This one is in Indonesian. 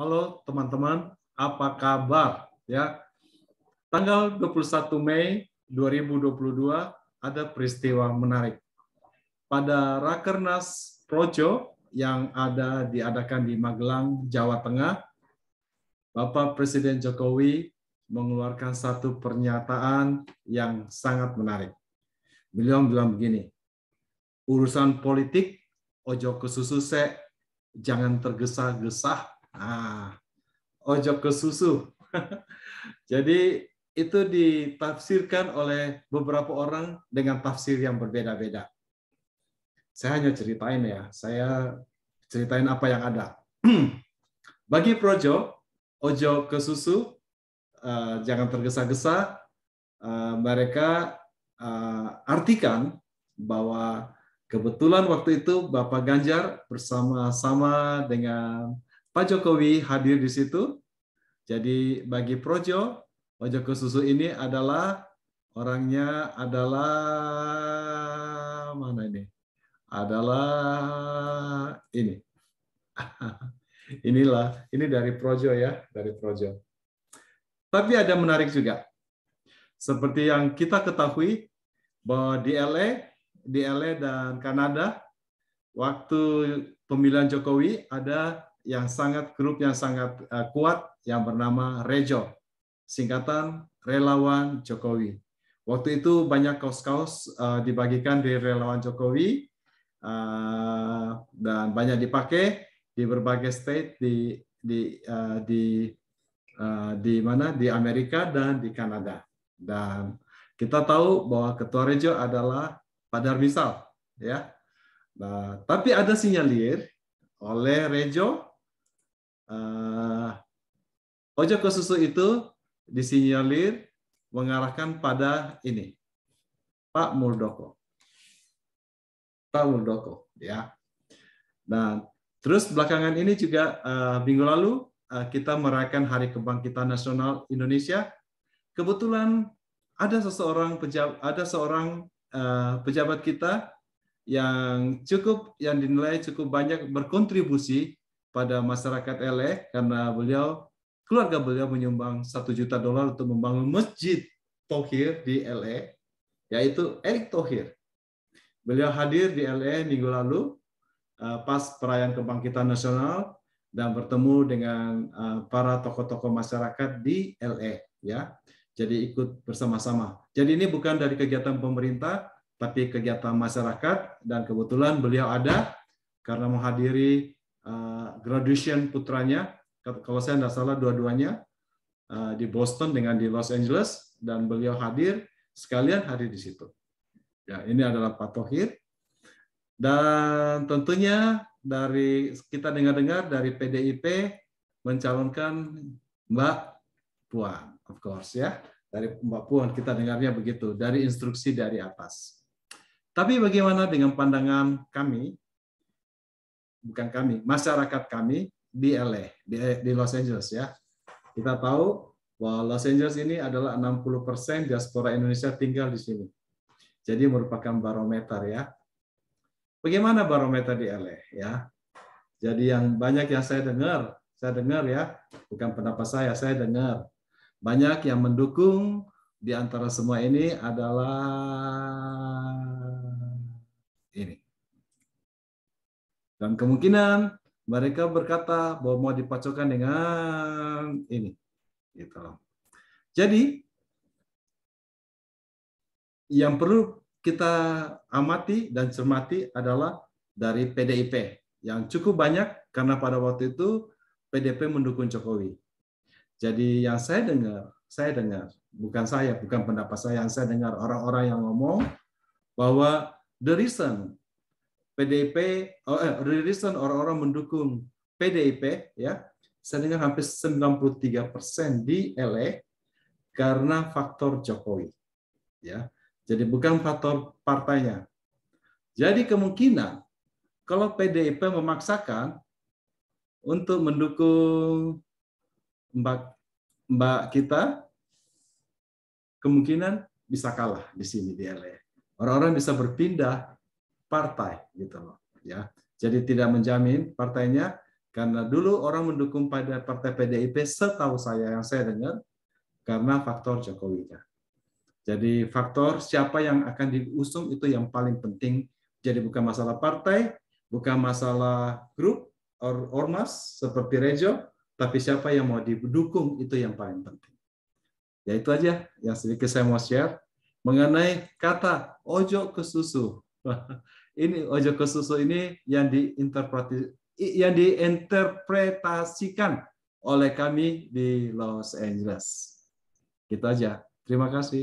Halo teman-teman, apa kabar? Ya, tanggal 21 Mei 2022 ada peristiwa menarik. Pada Rakernas Projo yang ada diadakan di Magelang, Jawa Tengah, Bapak Presiden Jokowi mengeluarkan satu pernyataan yang sangat menarik. Beliau bilang begini, urusan politik ojo kesusu se, jangan tergesa-gesa Ah, ojok ke susu. Jadi itu ditafsirkan oleh beberapa orang dengan tafsir yang berbeda-beda. Saya hanya ceritain ya, saya ceritain apa yang ada. Bagi Projo, ojo ke susu, uh, jangan tergesa-gesa. Uh, mereka uh, artikan bahwa kebetulan waktu itu Bapak Ganjar bersama-sama dengan Pak Jokowi hadir di situ. Jadi bagi Projo, Pak jokowi Susu ini adalah orangnya adalah mana ini? Adalah ini. Inilah, ini dari Projo ya, dari Projo. Tapi ada menarik juga. Seperti yang kita ketahui bahwa di LA, di LA dan Kanada waktu pemilihan Jokowi ada yang sangat grup yang sangat uh, kuat yang bernama Rejo, singkatan relawan Jokowi. Waktu itu banyak kaos-kaos uh, dibagikan di relawan Jokowi uh, dan banyak dipakai di berbagai state di di uh, di uh, di mana di Amerika dan di Kanada. Dan kita tahu bahwa ketua Rejo adalah Pak Misal, ya. Nah, tapi ada sinyalir oleh Rejo uh, pojok ke susu itu disinyalir mengarahkan pada ini Pak Muldoko. Pak Muldoko, ya. Nah, terus belakangan ini juga uh, minggu lalu uh, kita merayakan Hari Kebangkitan Nasional Indonesia. Kebetulan ada seseorang pejabat, ada seorang uh, pejabat kita yang cukup yang dinilai cukup banyak berkontribusi pada masyarakat LA karena beliau keluarga beliau menyumbang satu juta dolar untuk membangun masjid Tohir di LA, yaitu Eric Tohir. Beliau hadir di LA minggu lalu eh, pas perayaan kebangkitan nasional dan bertemu dengan eh, para tokoh-tokoh masyarakat di LA ya. Jadi ikut bersama-sama. Jadi ini bukan dari kegiatan pemerintah tapi kegiatan masyarakat dan kebetulan beliau ada karena menghadiri eh, graduation putranya, kalau saya tidak salah dua-duanya, eh, di Boston dengan di Los Angeles, dan beliau hadir, sekalian hari di situ. Ya, ini adalah Pak Tohir. Dan tentunya dari kita dengar-dengar dari PDIP mencalonkan Mbak Puan, of course ya. Dari Mbak Puan kita dengarnya begitu, dari instruksi dari atas. Tapi bagaimana dengan pandangan kami bukan kami, masyarakat kami di LA, di, di Los Angeles ya. Kita tahu bahwa Los Angeles ini adalah 60% diaspora Indonesia tinggal di sini. Jadi merupakan barometer ya. Bagaimana barometer di LA ya? Jadi yang banyak yang saya dengar, saya dengar ya, bukan pendapat saya, saya dengar banyak yang mendukung di antara semua ini adalah ini dan kemungkinan mereka berkata bahwa mau dipacokan dengan ini. Gitu Jadi yang perlu kita amati dan cermati adalah dari PDIP yang cukup banyak karena pada waktu itu PDIP mendukung Jokowi. Jadi yang saya dengar, saya dengar, bukan saya, bukan pendapat saya, yang saya dengar orang-orang yang ngomong bahwa the reason PDIP oh, eh, rilisan orang-orang mendukung PDIP ya dengar hampir 93 persen di LA karena faktor Jokowi ya jadi bukan faktor partainya jadi kemungkinan kalau PDIP memaksakan untuk mendukung Mbak Mbak kita kemungkinan bisa kalah di sini di LA. Orang-orang bisa berpindah partai gitu loh ya. Jadi tidak menjamin partainya karena dulu orang mendukung pada partai PDIP setahu saya yang saya dengar karena faktor Jokowi. Jadi faktor siapa yang akan diusung itu yang paling penting. Jadi bukan masalah partai, bukan masalah grup or ormas seperti Rejo, tapi siapa yang mau didukung itu yang paling penting. Ya itu aja yang sedikit saya mau share mengenai kata ojo ke susu. ini ojo ke susu ini yang diinterpretasi yang diinterpretasikan oleh kami di Los Angeles. Gitu aja. Terima kasih.